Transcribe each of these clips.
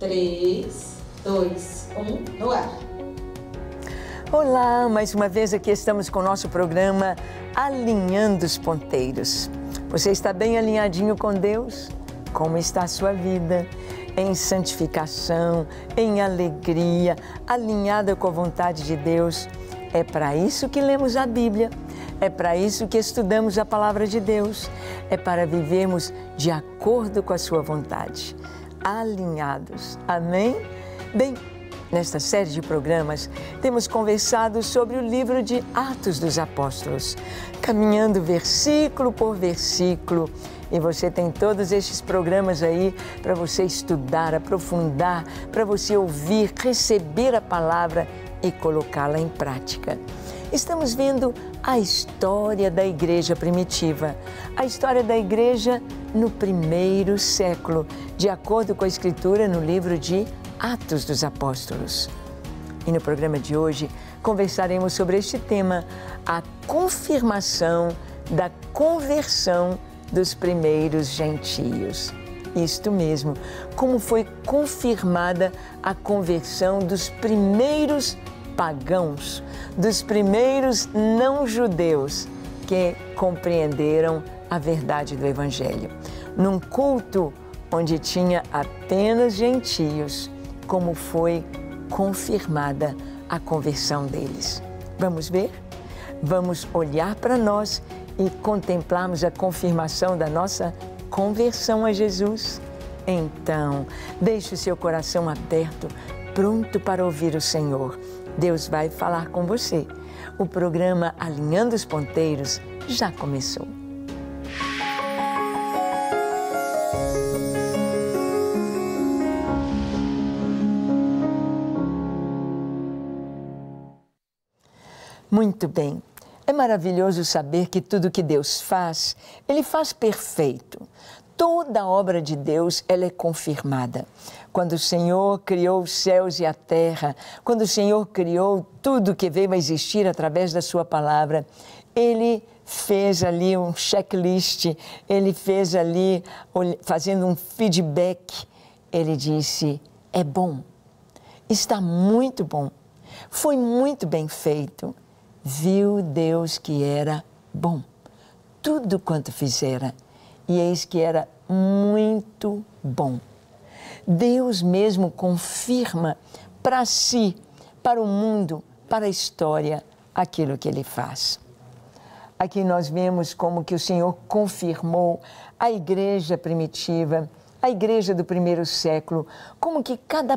3, 2, 1, no ar. Olá, mais uma vez aqui estamos com o nosso programa Alinhando os Ponteiros. Você está bem alinhadinho com Deus? Como está a sua vida? Em santificação, em alegria, alinhada com a vontade de Deus. É para isso que lemos a Bíblia, é para isso que estudamos a palavra de Deus, é para vivermos de acordo com a sua vontade alinhados. Amém? Bem, nesta série de programas, temos conversado sobre o livro de Atos dos Apóstolos, caminhando versículo por versículo. E você tem todos esses programas aí para você estudar, aprofundar, para você ouvir, receber a palavra e colocá-la em prática estamos vendo a história da igreja primitiva, a história da igreja no primeiro século, de acordo com a escritura no livro de Atos dos Apóstolos. E no programa de hoje conversaremos sobre este tema, a confirmação da conversão dos primeiros gentios. Isto mesmo, como foi confirmada a conversão dos primeiros gentios pagãos, dos primeiros não-judeus que compreenderam a verdade do Evangelho. Num culto onde tinha apenas gentios, como foi confirmada a conversão deles. Vamos ver? Vamos olhar para nós e contemplarmos a confirmação da nossa conversão a Jesus? Então, deixe o seu coração aberto, pronto para ouvir o Senhor Deus vai falar com você. O programa Alinhando os Ponteiros já começou. Muito bem. É maravilhoso saber que tudo que Deus faz, Ele faz perfeito toda obra de Deus ela é confirmada. Quando o Senhor criou os céus e a terra, quando o Senhor criou tudo que veio a existir através da sua palavra, ele fez ali um checklist, ele fez ali fazendo um feedback. Ele disse: "É bom. Está muito bom. Foi muito bem feito. Viu Deus que era bom. Tudo quanto fizera e eis que era muito bom. Deus mesmo confirma para si, para o mundo, para a história, aquilo que ele faz. Aqui nós vemos como que o Senhor confirmou a igreja primitiva, a igreja do primeiro século, como que cada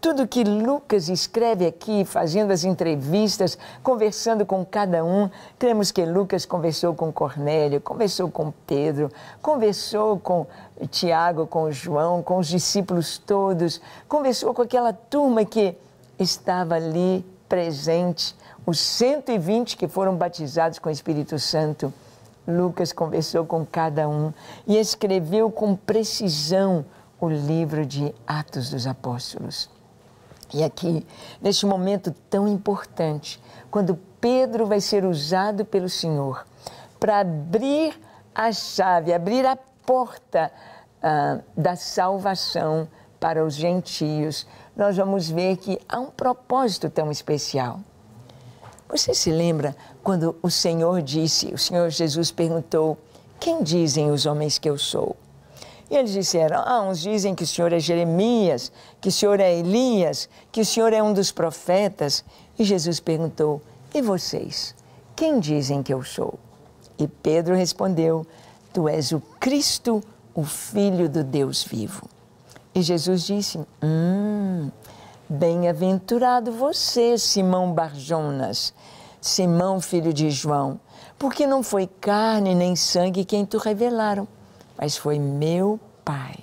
tudo que Lucas escreve aqui, fazendo as entrevistas, conversando com cada um. Cremos que Lucas conversou com Cornélio, conversou com Pedro, conversou com Tiago, com João, com os discípulos todos, conversou com aquela turma que estava ali presente, os 120 que foram batizados com o Espírito Santo. Lucas conversou com cada um e escreveu com precisão o livro de Atos dos Apóstolos. E aqui, neste momento tão importante, quando Pedro vai ser usado pelo Senhor para abrir a chave, abrir a porta ah, da salvação para os gentios, nós vamos ver que há um propósito tão especial. Você se lembra quando o Senhor disse, o Senhor Jesus perguntou: Quem dizem os homens que eu sou? E eles disseram: Ah, uns dizem que o senhor é Jeremias, que o senhor é Elias, que o senhor é um dos profetas. E Jesus perguntou: E vocês? Quem dizem que eu sou? E Pedro respondeu: Tu és o Cristo, o Filho do Deus vivo. E Jesus disse: Hum, bem-aventurado você, Simão Barjonas, Simão, filho de João, porque não foi carne nem sangue quem te revelaram, mas foi meu pai.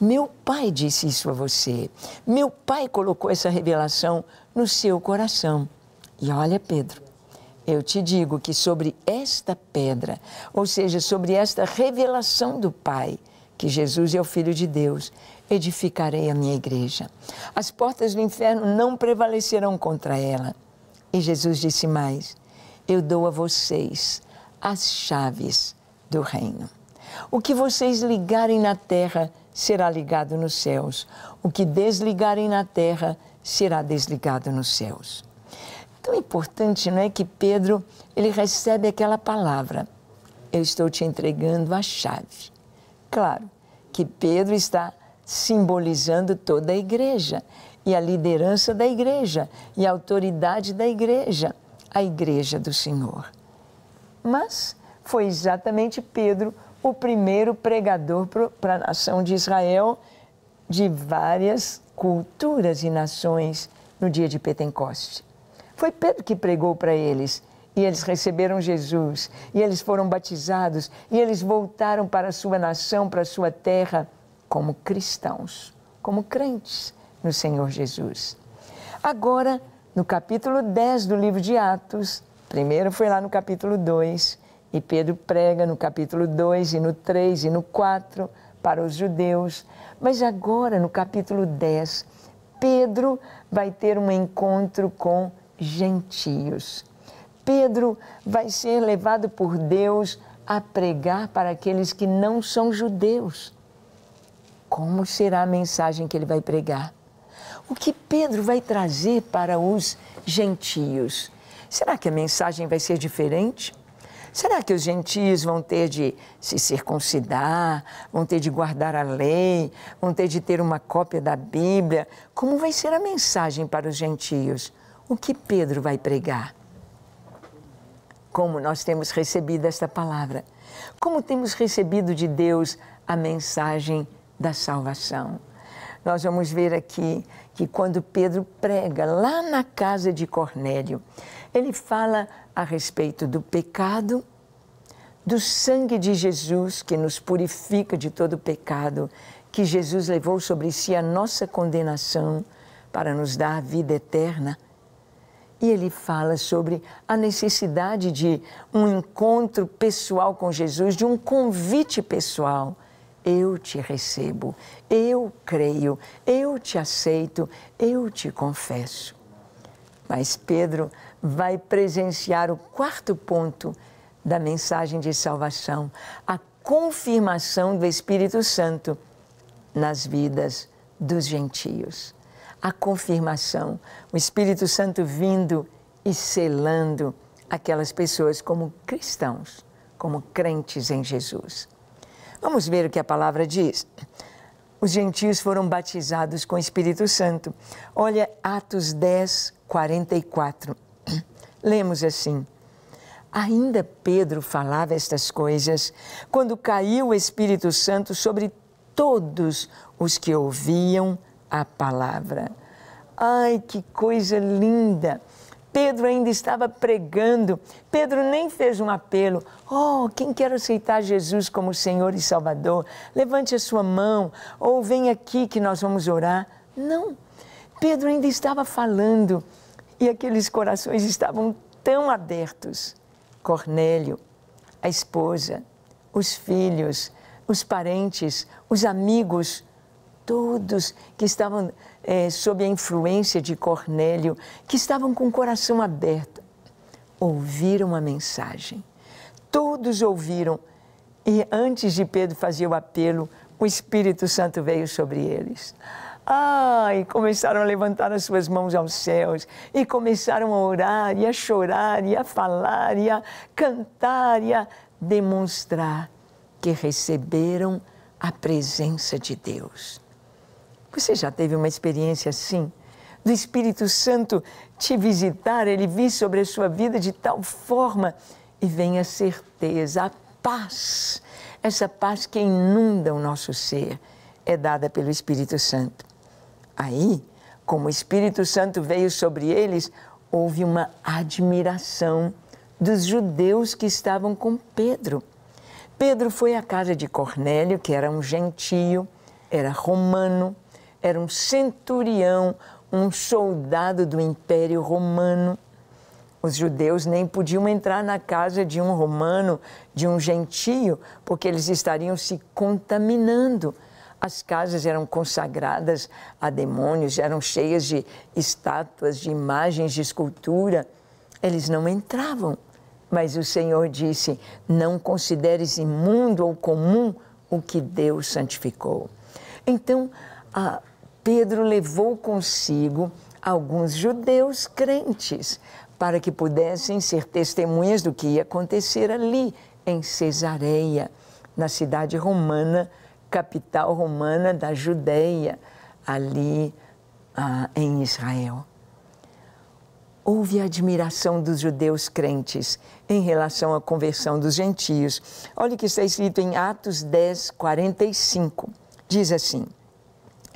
Meu pai disse isso a você. Meu pai colocou essa revelação no seu coração. E olha, Pedro, eu te digo que sobre esta pedra, ou seja, sobre esta revelação do Pai, que Jesus é o Filho de Deus, edificarei a minha igreja. As portas do inferno não prevalecerão contra ela. E Jesus disse mais: Eu dou a vocês as chaves do reino. O que vocês ligarem na terra será ligado nos céus. O que desligarem na terra será desligado nos céus. Tão importante, não é, que Pedro, ele recebe aquela palavra. Eu estou te entregando a chave. Claro que Pedro está simbolizando toda a igreja e a liderança da igreja e a autoridade da igreja, a igreja do Senhor. Mas foi exatamente Pedro o primeiro pregador para a nação de Israel de várias culturas e nações no dia de Pentecoste. Foi Pedro que pregou para eles e eles receberam Jesus, e eles foram batizados, e eles voltaram para a sua nação, para a sua terra, como cristãos, como crentes no Senhor Jesus. Agora, no capítulo 10 do livro de Atos, primeiro foi lá no capítulo 2, e Pedro prega no capítulo 2 e no 3 e no 4 para os judeus. Mas agora, no capítulo 10, Pedro vai ter um encontro com gentios. Pedro vai ser levado por Deus a pregar para aqueles que não são judeus. Como será a mensagem que ele vai pregar? O que Pedro vai trazer para os gentios? Será que a mensagem vai ser diferente? Será que os gentios vão ter de se circuncidar, vão ter de guardar a lei, vão ter de ter uma cópia da Bíblia? Como vai ser a mensagem para os gentios? O que Pedro vai pregar? Como nós temos recebido esta palavra? Como temos recebido de Deus a mensagem da salvação? Nós vamos ver aqui que quando Pedro prega lá na casa de Cornélio, ele fala a respeito do pecado, do sangue de Jesus que nos purifica de todo pecado, que Jesus levou sobre si a nossa condenação para nos dar vida eterna. E ele fala sobre a necessidade de um encontro pessoal com Jesus, de um convite pessoal. Eu te recebo, eu creio, eu te aceito, eu te confesso. Mas Pedro vai presenciar o quarto ponto da mensagem de salvação, a confirmação do Espírito Santo nas vidas dos gentios. A confirmação, o Espírito Santo vindo e selando aquelas pessoas como cristãos, como crentes em Jesus. Vamos ver o que a palavra diz. Os gentios foram batizados com o Espírito Santo. Olha Atos 10, 44. Lemos assim: Ainda Pedro falava estas coisas quando caiu o Espírito Santo sobre todos os que ouviam a palavra. Ai, que coisa linda! Pedro ainda estava pregando. Pedro nem fez um apelo. Oh, quem quer aceitar Jesus como Senhor e Salvador? Levante a sua mão ou vem aqui que nós vamos orar. Não. Pedro ainda estava falando e aqueles corações estavam tão abertos. Cornélio, a esposa, os filhos, os parentes, os amigos, todos que estavam é, sob a influência de Cornélio, que estavam com o coração aberto, ouviram a mensagem. Todos ouviram. E antes de Pedro fazer o apelo, o Espírito Santo veio sobre eles. Ai, começaram a levantar as suas mãos aos céus e começaram a orar, e a chorar, e a falar, e a cantar, e a demonstrar que receberam a presença de Deus. Você já teve uma experiência assim? Do Espírito Santo te visitar, ele vir sobre a sua vida de tal forma e vem a certeza, a paz, essa paz que inunda o nosso ser, é dada pelo Espírito Santo. Aí, como o Espírito Santo veio sobre eles, houve uma admiração dos judeus que estavam com Pedro. Pedro foi à casa de Cornélio, que era um gentio, era romano, era um centurião, um soldado do Império Romano. Os judeus nem podiam entrar na casa de um romano, de um gentio, porque eles estariam se contaminando as casas eram consagradas a demônios, eram cheias de estátuas, de imagens, de escultura. Eles não entravam. Mas o Senhor disse: Não consideres imundo ou comum o que Deus santificou. Então, Pedro levou consigo alguns judeus crentes para que pudessem ser testemunhas do que ia acontecer ali, em Cesareia, na cidade romana capital romana da Judéia, ali ah, em Israel. Houve admiração dos judeus crentes em relação à conversão dos gentios. Olha o que está escrito em Atos 10, 45. Diz assim: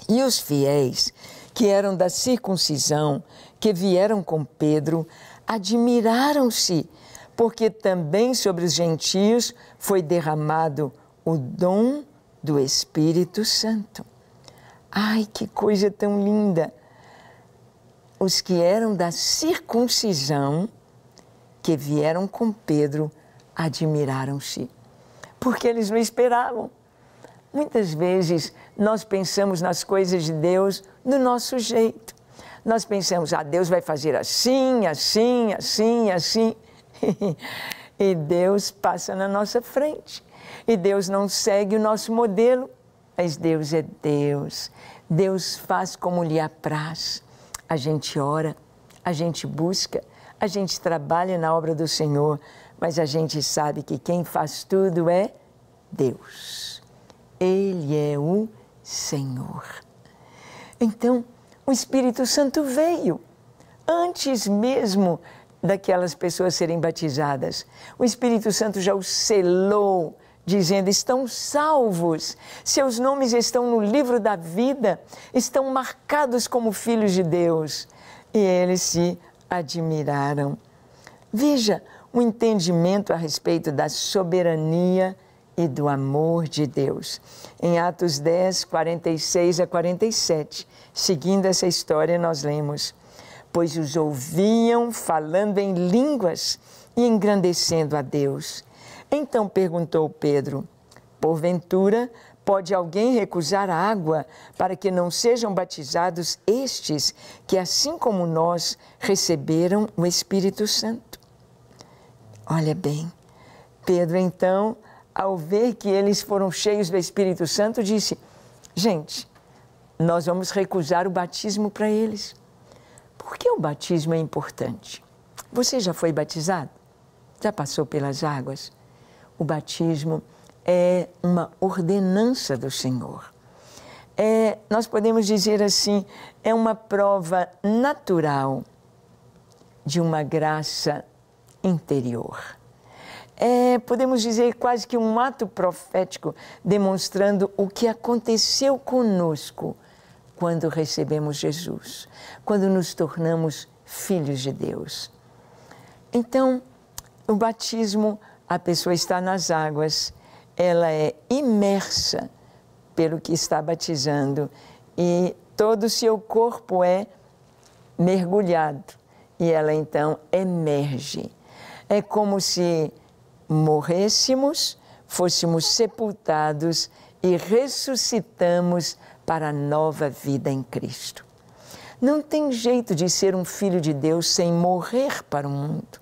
E os fiéis que eram da circuncisão, que vieram com Pedro, admiraram-se, porque também sobre os gentios foi derramado o dom do Espírito Santo. Ai, que coisa tão linda! Os que eram da circuncisão que vieram com Pedro admiraram-se, porque eles não esperavam. Muitas vezes nós pensamos nas coisas de Deus no nosso jeito. Nós pensamos, ah, Deus vai fazer assim, assim, assim, assim. e Deus passa na nossa frente. E Deus não segue o nosso modelo, mas Deus é Deus. Deus faz como lhe apraz. A gente ora, a gente busca, a gente trabalha na obra do Senhor, mas a gente sabe que quem faz tudo é Deus. Ele é o Senhor. Então, o Espírito Santo veio antes mesmo daquelas pessoas serem batizadas. O Espírito Santo já o selou dizendo: estão salvos, seus nomes estão no livro da vida, estão marcados como filhos de Deus. E eles se admiraram. Veja o entendimento a respeito da soberania e do amor de Deus. Em Atos 10, 46 a 47, seguindo essa história, nós lemos: Pois os ouviam falando em línguas e engrandecendo a Deus. Então perguntou Pedro: Porventura, pode alguém recusar a água para que não sejam batizados estes que, assim como nós, receberam o Espírito Santo? Olha bem, Pedro, então, ao ver que eles foram cheios do Espírito Santo, disse: Gente, nós vamos recusar o batismo para eles. Por que o batismo é importante? Você já foi batizado? Já passou pelas águas? o batismo é uma ordenança do Senhor. É, nós podemos dizer assim, é uma prova natural de uma graça interior. É, podemos dizer quase que um ato profético demonstrando o que aconteceu conosco quando recebemos Jesus, quando nos tornamos filhos de Deus. Então, o batismo a pessoa está nas águas, ela é imersa pelo que está batizando e todo o seu corpo é mergulhado e ela então emerge. É como se morrêssemos, fôssemos sepultados e ressuscitamos para a nova vida em Cristo. Não tem jeito de ser um filho de Deus sem morrer para o mundo.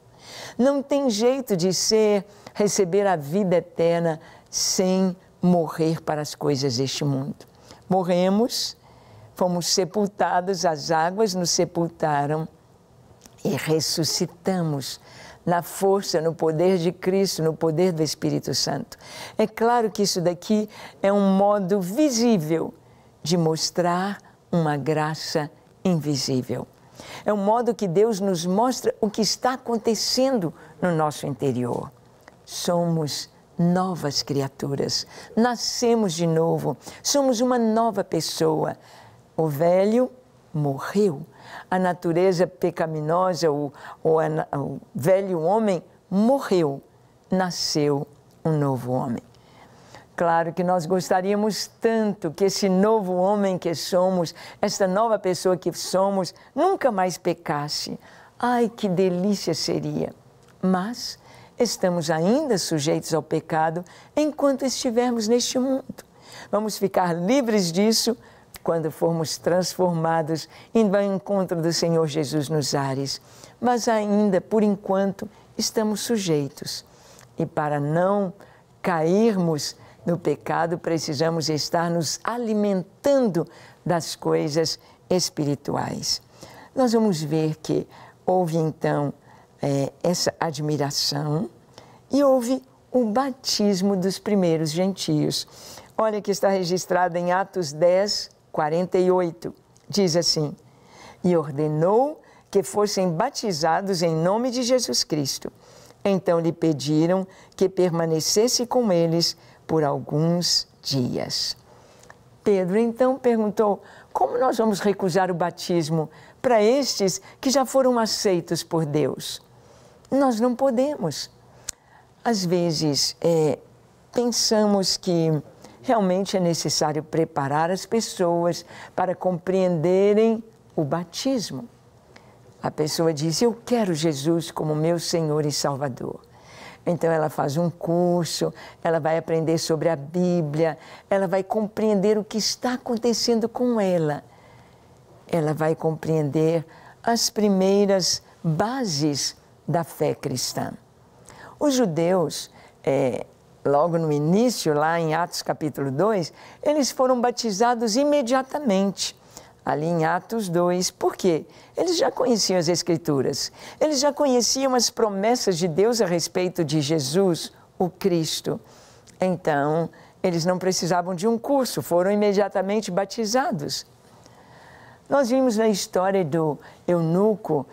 Não tem jeito de ser receber a vida eterna sem morrer para as coisas deste mundo. Morremos, fomos sepultados, as águas nos sepultaram e ressuscitamos na força, no poder de Cristo, no poder do Espírito Santo. É claro que isso daqui é um modo visível de mostrar uma graça invisível. É um modo que Deus nos mostra o que está acontecendo no nosso interior somos novas criaturas, nascemos de novo, somos uma nova pessoa. O velho morreu, a natureza pecaminosa, o, o, o velho homem morreu, nasceu um novo homem. Claro que nós gostaríamos tanto que esse novo homem que somos, esta nova pessoa que somos, nunca mais pecasse. Ai, que delícia seria! Mas estamos ainda sujeitos ao pecado enquanto estivermos neste mundo. Vamos ficar livres disso quando formos transformados indo ao encontro do Senhor Jesus nos ares. Mas ainda, por enquanto, estamos sujeitos. E para não cairmos no pecado, precisamos estar nos alimentando das coisas espirituais. Nós vamos ver que houve então é, essa admiração e houve o batismo dos primeiros gentios. Olha que está registrado em Atos 10, 48. Diz assim: E ordenou que fossem batizados em nome de Jesus Cristo. Então lhe pediram que permanecesse com eles por alguns dias. Pedro então perguntou: Como nós vamos recusar o batismo para estes que já foram aceitos por Deus? nós não podemos. Às vezes, é, pensamos que realmente é necessário preparar as pessoas para compreenderem o batismo. A pessoa diz: Eu quero Jesus como meu Senhor e Salvador. Então ela faz um curso, ela vai aprender sobre a Bíblia, ela vai compreender o que está acontecendo com ela. Ela vai compreender as primeiras bases da fé cristã. Os judeus, é, logo no início, lá em Atos capítulo 2, eles foram batizados imediatamente ali em Atos 2. Por quê? Eles já conheciam as Escrituras, eles já conheciam as promessas de Deus a respeito de Jesus, o Cristo. Então, eles não precisavam de um curso, foram imediatamente batizados. Nós vimos na história do eunuco,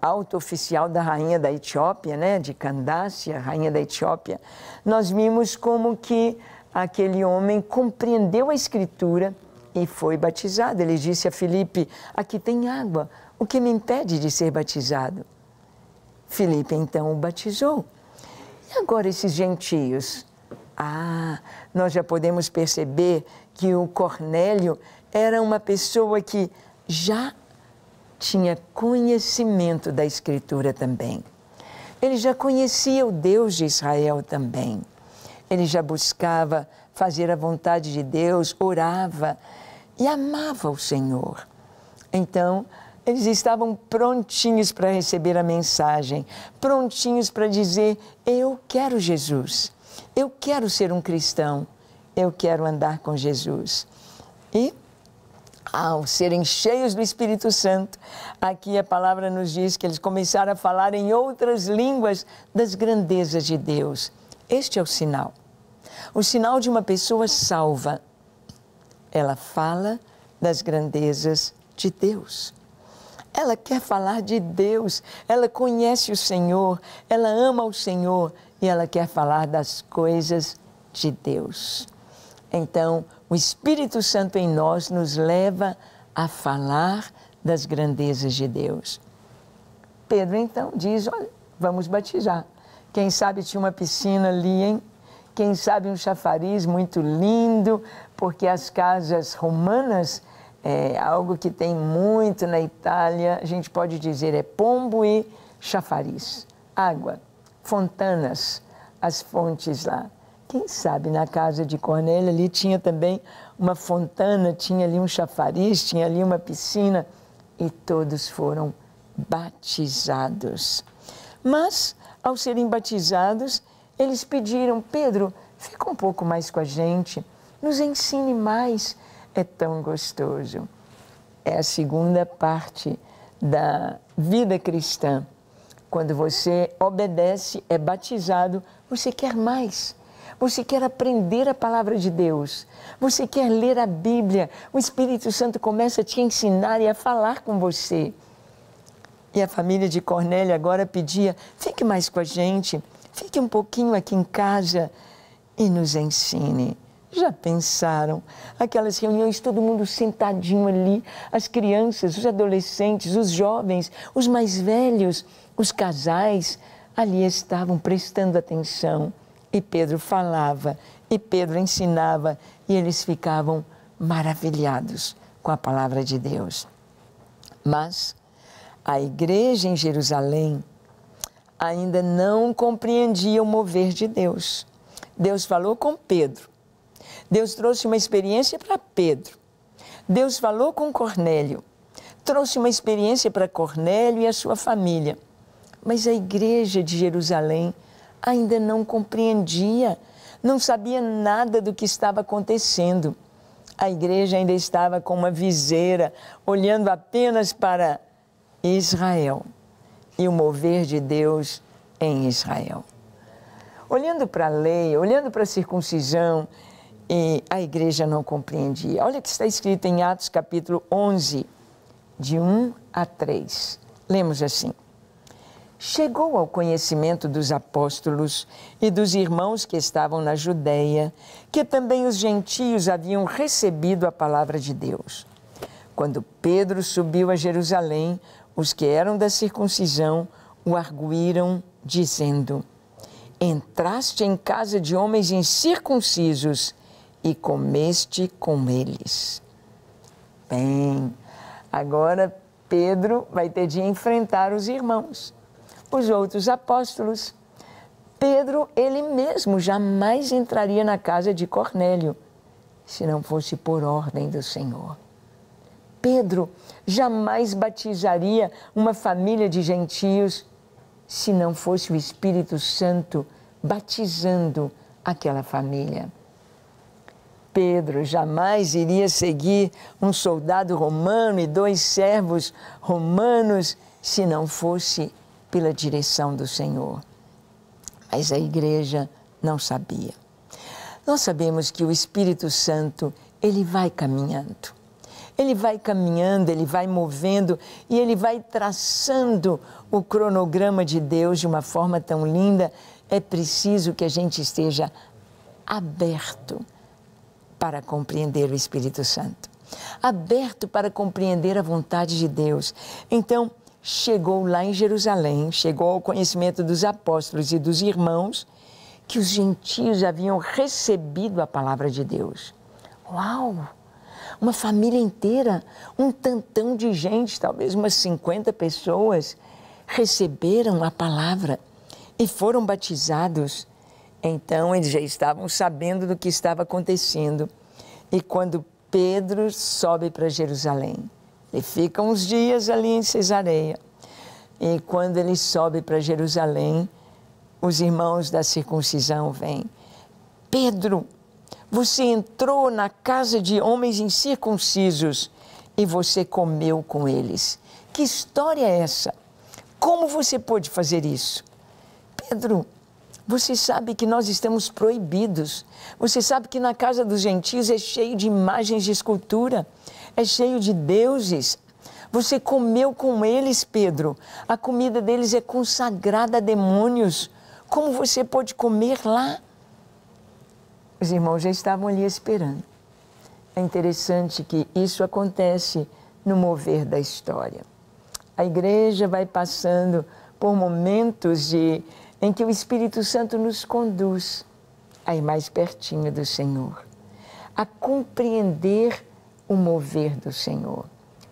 alto oficial da rainha da Etiópia, né, de Candácia, rainha da Etiópia. Nós vimos como que aquele homem compreendeu a escritura e foi batizado. Ele disse a Filipe: Aqui tem água, o que me impede de ser batizado? Filipe então o batizou. E agora esses gentios? Ah, nós já podemos perceber que o Cornélio era uma pessoa que já tinha conhecimento da Escritura também. Ele já conhecia o Deus de Israel também. Ele já buscava fazer a vontade de Deus, orava e amava o Senhor. Então, eles estavam prontinhos para receber a mensagem, prontinhos para dizer: Eu quero Jesus, eu quero ser um cristão, eu quero andar com Jesus. E ao serem cheios do Espírito Santo, aqui a palavra nos diz que eles começaram a falar em outras línguas das grandezas de Deus. Este é o sinal. O sinal de uma pessoa salva. Ela fala das grandezas de Deus. Ela quer falar de Deus, ela conhece o Senhor, ela ama o Senhor e ela quer falar das coisas de Deus. Então, o Espírito Santo em nós nos leva a falar das grandezas de Deus. Pedro então diz: olha, vamos batizar. Quem sabe tinha uma piscina ali, hein? Quem sabe um chafariz muito lindo, porque as casas romanas é algo que tem muito na Itália, a gente pode dizer é pombo e chafariz, água, fontanas, as fontes lá. Quem sabe na casa de Cornélia ali tinha também uma fontana, tinha ali um chafariz, tinha ali uma piscina e todos foram batizados. Mas, ao serem batizados, eles pediram: Pedro, fica um pouco mais com a gente, nos ensine mais, é tão gostoso. É a segunda parte da vida cristã. Quando você obedece, é batizado, você quer mais. Você quer aprender a palavra de Deus. Você quer ler a Bíblia. O Espírito Santo começa a te ensinar e a falar com você. E a família de Cornélia agora pedia: fique mais com a gente, fique um pouquinho aqui em casa e nos ensine. Já pensaram? Aquelas reuniões, todo mundo sentadinho ali, as crianças, os adolescentes, os jovens, os mais velhos, os casais, ali estavam prestando atenção. E Pedro falava, e Pedro ensinava, e eles ficavam maravilhados com a palavra de Deus. Mas a igreja em Jerusalém ainda não compreendia o mover de Deus. Deus falou com Pedro. Deus trouxe uma experiência para Pedro. Deus falou com Cornélio. Trouxe uma experiência para Cornélio e a sua família. Mas a igreja de Jerusalém ainda não compreendia, não sabia nada do que estava acontecendo. A igreja ainda estava com uma viseira, olhando apenas para Israel e o mover de Deus em Israel. Olhando para a lei, olhando para a circuncisão, a igreja não compreendia. Olha o que está escrito em Atos capítulo 11, de 1 a 3. Lemos assim: chegou ao conhecimento dos apóstolos e dos irmãos que estavam na Judéia, que também os gentios haviam recebido a palavra de Deus. Quando Pedro subiu a Jerusalém, os que eram da circuncisão o arguíram, dizendo: Entraste em casa de homens incircuncisos e comeste com eles. Bem, agora Pedro vai ter de enfrentar os irmãos os outros apóstolos. Pedro, ele mesmo, jamais entraria na casa de Cornélio se não fosse por ordem do Senhor. Pedro jamais batizaria uma família de gentios se não fosse o Espírito Santo batizando aquela família. Pedro jamais iria seguir um soldado romano e dois servos romanos se não fosse pela direção do Senhor. Mas a igreja não sabia. Nós sabemos que o Espírito Santo, ele vai caminhando. Ele vai caminhando, ele vai movendo e ele vai traçando o cronograma de Deus de uma forma tão linda. É preciso que a gente esteja aberto para compreender o Espírito Santo, aberto para compreender a vontade de Deus. Então, chegou lá em Jerusalém, chegou ao conhecimento dos apóstolos e dos irmãos que os gentios haviam recebido a palavra de Deus. Uau! Uma família inteira, um tantão de gente, talvez umas 50 pessoas, receberam a palavra e foram batizados. Então eles já estavam sabendo do que estava acontecendo. E quando Pedro sobe para Jerusalém, ele fica uns dias ali em Cesareia. E quando ele sobe para Jerusalém, os irmãos da circuncisão vêm. Pedro, você entrou na casa de homens incircuncisos e você comeu com eles. Que história é essa? Como você pôde fazer isso? Pedro, você sabe que nós estamos proibidos. Você sabe que na casa dos gentios é cheio de imagens de escultura é cheio de deuses. Você comeu com eles, Pedro. A comida deles é consagrada a demônios. Como você pode comer lá? Os irmãos já estavam ali esperando. É interessante que isso acontece no mover da história. A igreja vai passando por momentos de, em que o Espírito Santo nos conduz a ir mais pertinho do Senhor, a compreender o mover do Senhor.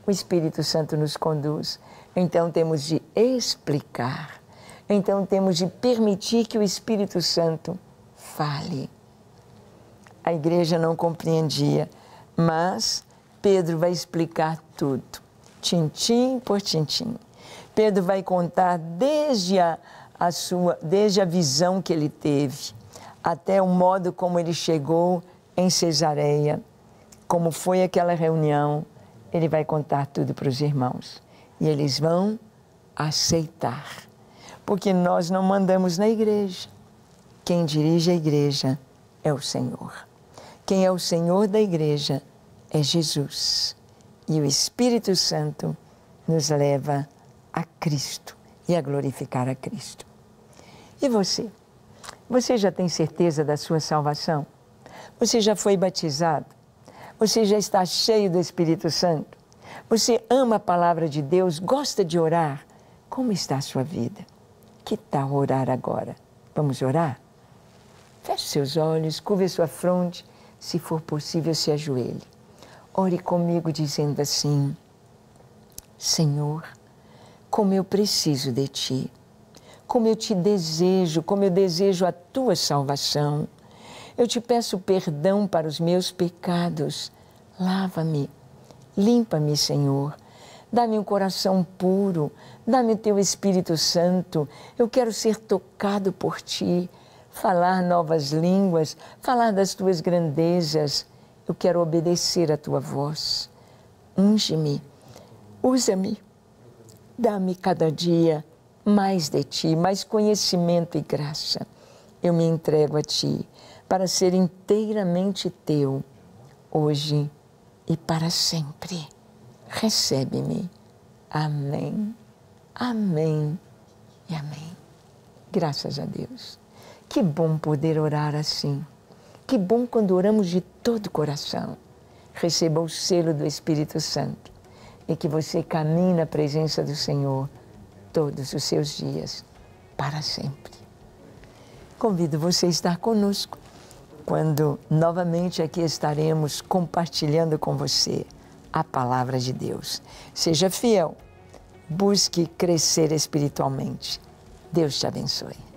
O Espírito Santo nos conduz. Então temos de explicar. Então temos de permitir que o Espírito Santo fale. A igreja não compreendia, mas Pedro vai explicar tudo, tintim por tintim. Pedro vai contar desde a, a sua, desde a visão que ele teve, até o modo como ele chegou em Cesareia como foi aquela reunião, ele vai contar tudo para os irmãos. E eles vão aceitar. Porque nós não mandamos na igreja. Quem dirige a igreja é o Senhor. Quem é o Senhor da igreja é Jesus. E o Espírito Santo nos leva a Cristo e a glorificar a Cristo. E você? Você já tem certeza da sua salvação? Você já foi batizado? Você já está cheio do Espírito Santo? Você ama a palavra de Deus? Gosta de orar? Como está a sua vida? Que tal orar agora? Vamos orar? Feche seus olhos, curva sua fronte, se for possível, se ajoelhe. Ore comigo dizendo assim: Senhor, como eu preciso de ti, como eu te desejo, como eu desejo a tua salvação eu te peço perdão para os meus pecados. Lava-me, limpa-me, Senhor. Dá-me um coração puro, dá-me o teu Espírito Santo. Eu quero ser tocado por ti, falar novas línguas, falar das tuas grandezas. Eu quero obedecer a tua voz. Unge-me, usa-me, dá-me cada dia mais de ti, mais conhecimento e graça. Eu me entrego a ti para ser inteiramente teu, hoje e para sempre. Recebe-me. Amém, amém e amém. Graças a Deus. Que bom poder orar assim. Que bom quando oramos de todo o coração. Receba o selo do Espírito Santo e que você caminhe na presença do Senhor todos os seus dias, para sempre. Convido você a estar conosco quando novamente aqui estaremos compartilhando com você a palavra de Deus. Seja fiel, busque crescer espiritualmente. Deus te abençoe.